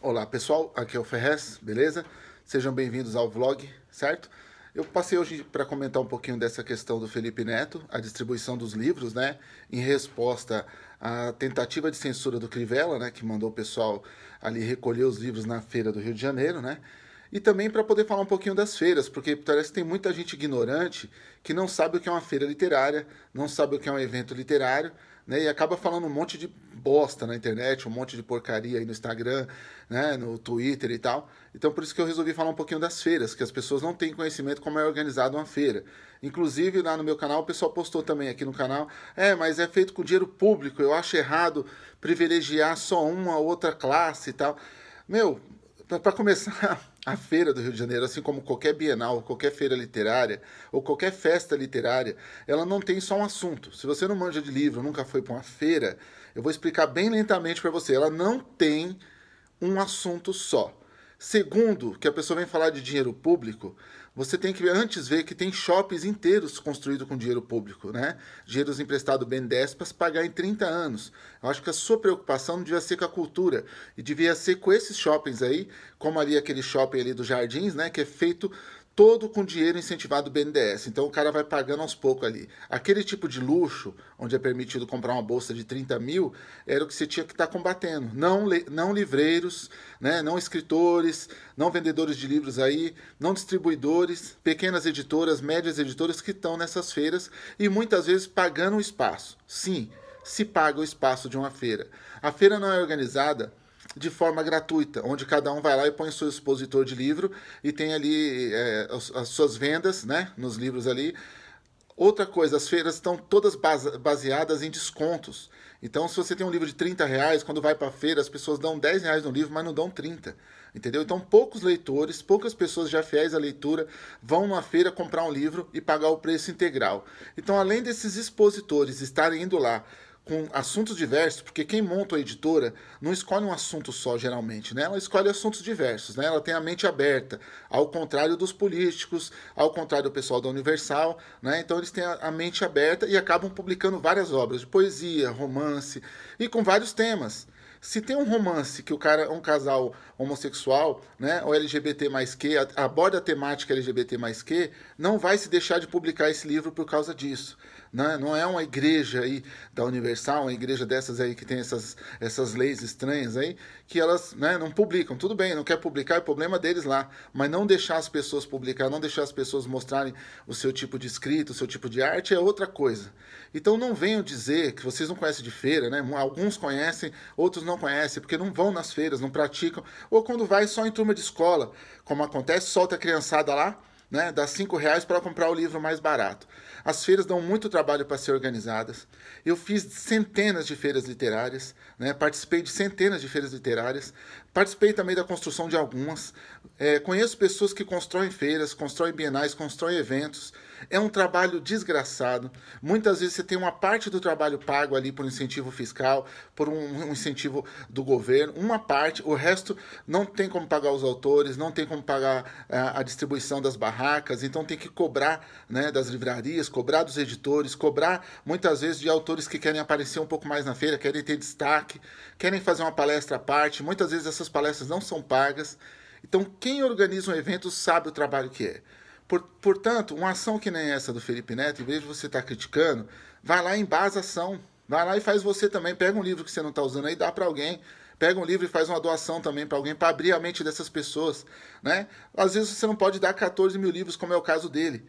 Olá pessoal, aqui é o Ferrez, beleza? Sejam bem-vindos ao vlog, certo? Eu passei hoje para comentar um pouquinho dessa questão do Felipe Neto, a distribuição dos livros, né? Em resposta à tentativa de censura do Crivella, né? Que mandou o pessoal ali recolher os livros na feira do Rio de Janeiro, né? E também para poder falar um pouquinho das feiras, porque parece que tem muita gente ignorante que não sabe o que é uma feira literária, não sabe o que é um evento literário, né? E acaba falando um monte de bosta na internet, um monte de porcaria aí no Instagram, né? No Twitter e tal. Então por isso que eu resolvi falar um pouquinho das feiras, que as pessoas não têm conhecimento como é organizado uma feira. Inclusive lá no meu canal, o pessoal postou também aqui no canal, é, mas é feito com dinheiro público, eu acho errado privilegiar só uma outra classe e tal. Meu, para começar, a feira do Rio de Janeiro, assim como qualquer bienal, qualquer feira literária ou qualquer festa literária, ela não tem só um assunto. Se você não manja de livro, nunca foi para uma feira, eu vou explicar bem lentamente para você. Ela não tem um assunto só. Segundo, que a pessoa vem falar de dinheiro público, você tem que antes ver que tem shoppings inteiros construídos com dinheiro público, né? Dinheiros emprestado BNDES para se pagar em 30 anos. Eu acho que a sua preocupação não devia ser com a cultura, e devia ser com esses shoppings aí, como ali aquele shopping ali dos Jardins, né? Que é feito todo com dinheiro incentivado BNDES. Então o cara vai pagando aos poucos ali. Aquele tipo de luxo, onde é permitido comprar uma bolsa de 30 mil, era o que você tinha que estar tá combatendo. Não, não livreiros, né? não escritores, não vendedores de livros aí, não distribuidores, pequenas editoras, médias editoras que estão nessas feiras e muitas vezes pagando o espaço. Sim, se paga o espaço de uma feira. A feira não é organizada de forma gratuita, onde cada um vai lá e põe seu expositor de livro e tem ali é, as, as, suas vendas, né, nos livros ali. Outra coisa, as feiras estão todas baseadas em descontos. Então, se você tem um livro de 30 reais, quando vai para a feira, as pessoas dão 10 reais no livro, mas não dão 30. Entendeu? Então, poucos leitores, poucas pessoas já fiéis à leitura vão numa feira comprar um livro e pagar o preço integral. Então, além desses expositores estarem indo lá com assuntos diversos, porque quem monta a editora não escolhe um assunto só, geralmente, né? Ela escolhe assuntos diversos, né? Ela tem a mente aberta, ao contrário dos políticos, ao contrário do pessoal da Universal, né? Então eles têm a, mente aberta e acabam publicando várias obras de poesia, romance e com vários temas. Se tem um romance que o cara, um casal homossexual, né, ou LGBT mais que, aborda a temática LGBT mais que, não vai se deixar de publicar esse livro por causa disso. Né? Não é uma igreja aí da Universal, uma igreja dessas aí que tem essas, essas leis estranhas aí, que elas né, não publicam. Tudo bem, não quer publicar, é problema deles lá. Mas não deixar as pessoas publicar, não deixar as pessoas mostrarem o seu tipo de escrito, o seu tipo de arte é outra coisa. Então não venham dizer que vocês não conhecem de feira, né? Alguns conhecem, outros não conhecem, porque não vão nas feiras, não praticam, ou quando vai só em turma de escola, como acontece, solta a criançada lá né? Dá cinco reais para comprar o livro mais barato. As feiras dão muito trabalho para ser organizadas. Eu fiz centenas de feiras literárias, né? Participei de centenas de feiras literárias. Participei também da construção de algumas. É, conheço pessoas que constroem feiras, constroem bienais, constroem eventos. É um trabalho desgraçado. Muitas vezes você tem uma parte do trabalho pago ali por incentivo fiscal, por um, um incentivo do governo, uma parte, o resto não tem como pagar os autores, não tem como pagar a, eh, a distribuição das barracas, então tem que cobrar né, das livrarias, cobrar dos editores, cobrar muitas vezes de autores que querem aparecer um pouco mais na feira, querem ter destaque, querem fazer uma palestra à parte. Muitas vezes essas palestras não são pagas. Então, quem organiza um evento sabe o trabalho que é. Por, portanto, uma ação que nem essa do Felipe Neto, em vez de você estar tá criticando, vai lá em base ação. Vai lá e faz você também. Pega um livro que você não está usando aí, dá para alguém. Pega um livro e faz uma doação também para alguém, para abrir a mente dessas pessoas. Né? Às vezes você não pode dar 14 mil livros, como é o caso dele.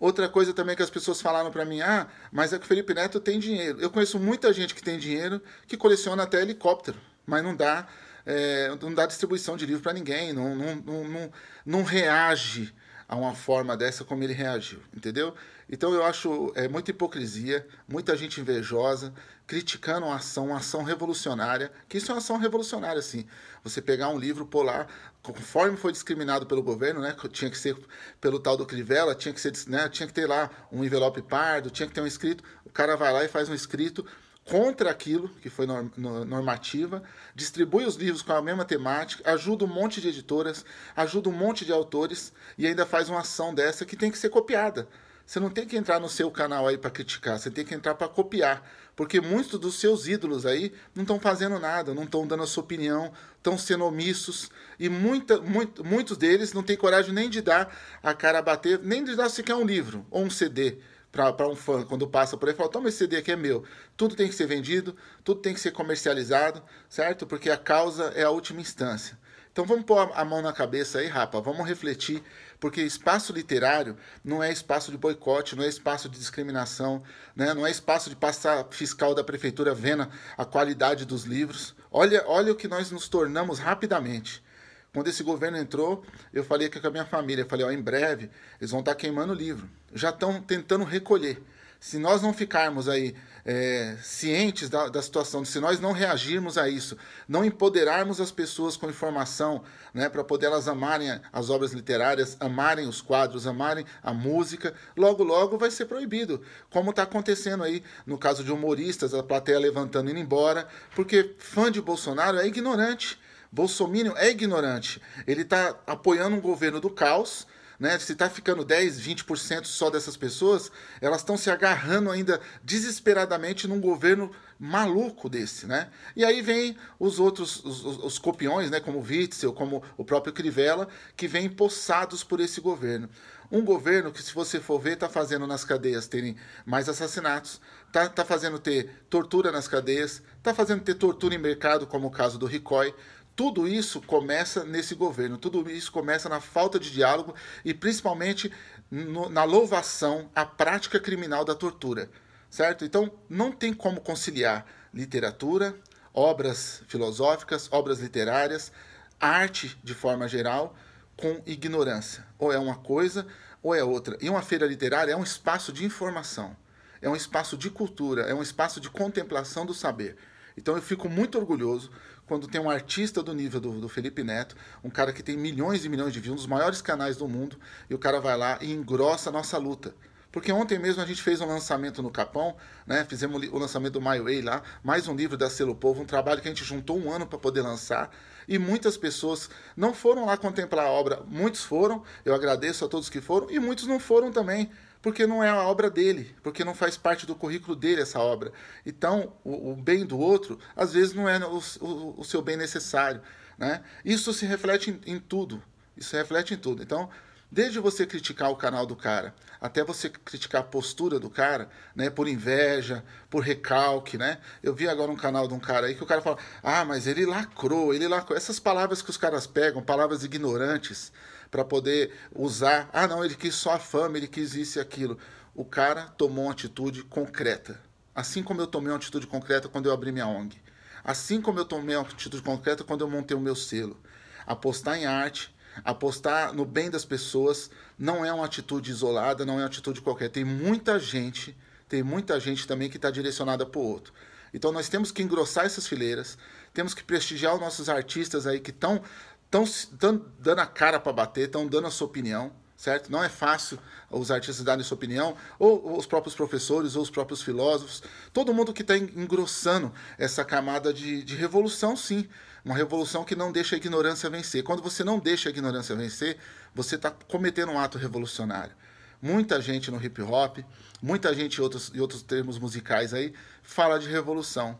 Outra coisa também que as pessoas falaram para mim, ah, mas é que o Felipe Neto tem dinheiro. Eu conheço muita gente que tem dinheiro, que coleciona até helicóptero, mas não dá, é, não dá distribuição de livro para ninguém, não, não, não, não, reage a uma forma dessa como ele reagiu, entendeu? Então eu acho é, muita hipocrisia, muita gente invejosa, criticando uma ação, uma ação revolucionária, que isso é uma ação revolucionária, assim. Você pegar um livro polar, conforme foi discriminado pelo governo, né, tinha que ser pelo tal do Crivella, tinha que, ser, né, tinha que ter lá um envelope pardo, tinha que ter um escrito, o cara vai lá e faz um escrito contra aquilo que foi normativa, distribui os livros com a mesma temática, ajuda um monte de editoras, ajuda um monte de autores e ainda faz uma ação dessa que tem que ser copiada. Você não tem que entrar no seu canal aí para criticar, você tem que entrar para copiar, porque muitos dos seus ídolos aí não estão fazendo nada, não estão dando a sua opinião, estão sendo omissos e muita, muito, muitos deles não têm coragem nem de dar a cara a bater, nem de dar sequer um livro ou um CD para um fã, quando passa por aí, fala: toma esse CD aqui, é meu. Tudo tem que ser vendido, tudo tem que ser comercializado, certo? Porque a causa é a última instância. Então vamos pôr a mão na cabeça aí, rapa, vamos refletir, porque espaço literário não é espaço de boicote, não é espaço de discriminação, né? não é espaço de passar fiscal da prefeitura vendo a qualidade dos livros. Olha, olha o que nós nos tornamos rapidamente. Quando esse governo entrou, eu falei aqui com a minha família, falei, ó, em breve eles vão estar tá queimando o livro. Já estão tentando recolher. Se nós não ficarmos aí é, cientes da, da, situação, se nós não reagirmos a isso, não empoderarmos as pessoas com informação, né, para poder elas amarem as obras literárias, amarem os quadros, amarem a música, logo logo vai ser proibido, como está acontecendo aí no caso de humoristas, a plateia levantando e indo embora, porque fã de Bolsonaro é ignorante Bolsonaro é ignorante. Ele está apoiando um governo do caos. Né? Se está ficando 10, 20% só dessas pessoas, elas estão se agarrando ainda desesperadamente num governo maluco desse, né? E aí vem os outros, os, os copiões, né? Como o Witzel, como o próprio Crivella, que vêm empossados por esse governo. Um governo que, se você for ver, está fazendo nas cadeias terem mais assassinatos, está tá fazendo ter tortura nas cadeias, está fazendo ter tortura em mercado, como o caso do Ricoy, tudo isso começa nesse governo, tudo isso começa na falta de diálogo e principalmente no, na louvação à prática criminal da tortura, certo? Então não tem como conciliar literatura, obras filosóficas, obras literárias, arte de forma geral com ignorância. Ou é uma coisa ou é outra. E uma feira literária é um espaço de informação, é um espaço de cultura, é um espaço de contemplação do saber. Então eu fico muito orgulhoso quando tem um artista do nível do, do, Felipe Neto, um cara que tem milhões e milhões de views, um dos maiores canais do mundo, e o cara vai lá e engrossa a nossa luta. Porque ontem mesmo a gente fez um lançamento no Capão, né? Fizemos o lançamento do My Way lá, mais um livro da Selo Povo, um trabalho que a gente juntou um ano para poder lançar. E muitas pessoas não foram lá contemplar a obra, muitos foram, eu agradeço a todos que foram, e muitos não foram também porque não é a obra dele, porque não faz parte do currículo dele essa obra. Então, o, o bem do outro, às vezes, não é o, o, o seu bem necessário. Né? Isso se reflete em, em tudo. Isso reflete em tudo. Então, Desde você criticar o canal do cara, até você criticar a postura do cara, né? Por inveja, por recalque, né? Eu vi agora um canal de um cara aí que o cara fala: "Ah, mas ele lacrou, ele lacrou". Essas palavras que os caras pegam, palavras ignorantes, para poder usar: "Ah, não, ele quis só a fama, ele quis isso e aquilo". O cara tomou uma atitude concreta. Assim como eu tomei uma atitude concreta quando eu abri minha ONG. Assim como eu tomei uma atitude concreta quando eu montei o meu selo. Apostar em arte, Apostar no bem das pessoas não é uma atitude isolada, não é uma atitude qualquer. Tem muita gente, tem muita gente também que está direcionada para o outro. Então nós temos que engrossar essas fileiras, temos que prestigiar os nossos artistas aí que estão tão, tão dando a cara para bater, estão dando a sua opinião certo? Não é fácil os artistas darem sua opinião, ou, ou os próprios professores, ou os próprios filósofos, todo mundo que está engrossando essa camada de, de revolução, sim. Uma revolução que não deixa a ignorância vencer. Quando você não deixa a ignorância vencer, você está cometendo um ato revolucionário muita gente no hip hop, muita gente em outros, em outros termos musicais aí, fala de revolução.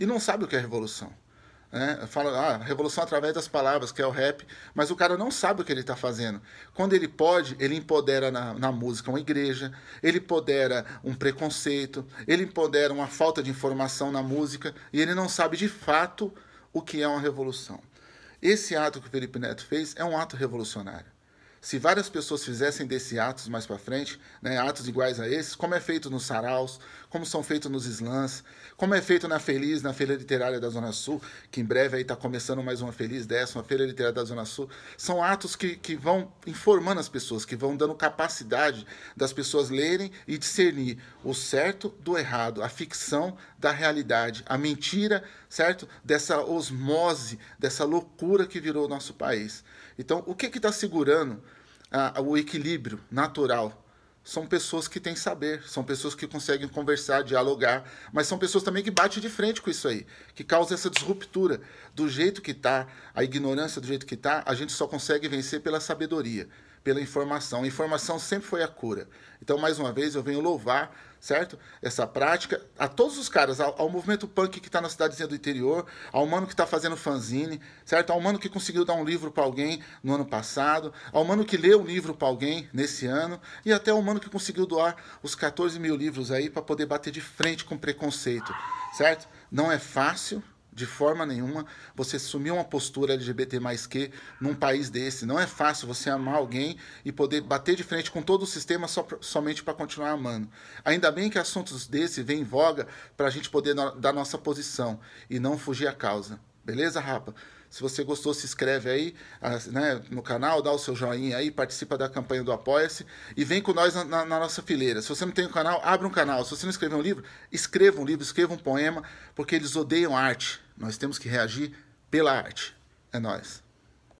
E não sabe o que é revolução. Né? Fala, ah, revolução através das palavras, que é o rap, mas o cara não sabe o que ele está fazendo. Quando ele pode, ele empodera na, na, música uma igreja, ele empodera um preconceito, ele empodera uma falta de informação na música, e ele não sabe de fato o que é uma revolução. Esse ato que o Felipe Neto fez é um ato revolucionário se várias pessoas fizessem desse atos mais para frente, né, atos iguais a esses, como é feito nos saraus, como são feitos nos slams, como é feito na Feliz, na Feira Literária da Zona Sul, que em breve aí está começando mais uma Feliz dessa, uma Feira Literária da Zona Sul, são atos que, que vão informando as pessoas, que vão dando capacidade das pessoas lerem e discernir o certo do errado, a ficção da realidade, a mentira, certo? Dessa osmose, dessa loucura que virou o nosso país. Então, o que está segurando ah, o equilíbrio natural. São pessoas que têm saber, são pessoas que conseguem conversar, dialogar, mas são pessoas também que batem de frente com isso aí, que causa essa disruptura. Do jeito que está, a ignorância do jeito que está, a gente só consegue vencer pela sabedoria pela informação. A informação sempre foi a cura. Então, mais uma vez, eu venho louvar, certo? Essa prática a todos os caras, ao, ao movimento punk que está na cidadezinha do interior, ao mano que está fazendo fanzine, certo? Ao mano que conseguiu dar um livro para alguém no ano passado, ao mano que leu um livro para alguém nesse ano, e até ao mano que conseguiu doar os 14 mil livros aí para poder bater de frente com preconceito, certo? Não é fácil, de forma nenhuma você assumir uma postura LGBT mais que num país desse. Não é fácil você amar alguém e poder bater de frente com todo o sistema só, somente para continuar amando. Ainda bem que assuntos desse vêm em voga para a gente poder no, dar nossa posição e não fugir à causa. Beleza, rapa? Se você gostou, se inscreve aí né, no canal, dá o seu joinha aí, participa da campanha do Apoia-se e vem com nós na, na, na, nossa fileira. Se você não tem um canal, abre um canal. Se você não escreveu um livro, escreva um livro, escreva um poema, porque eles odeiam arte. Nós temos que reagir pela arte. É nós.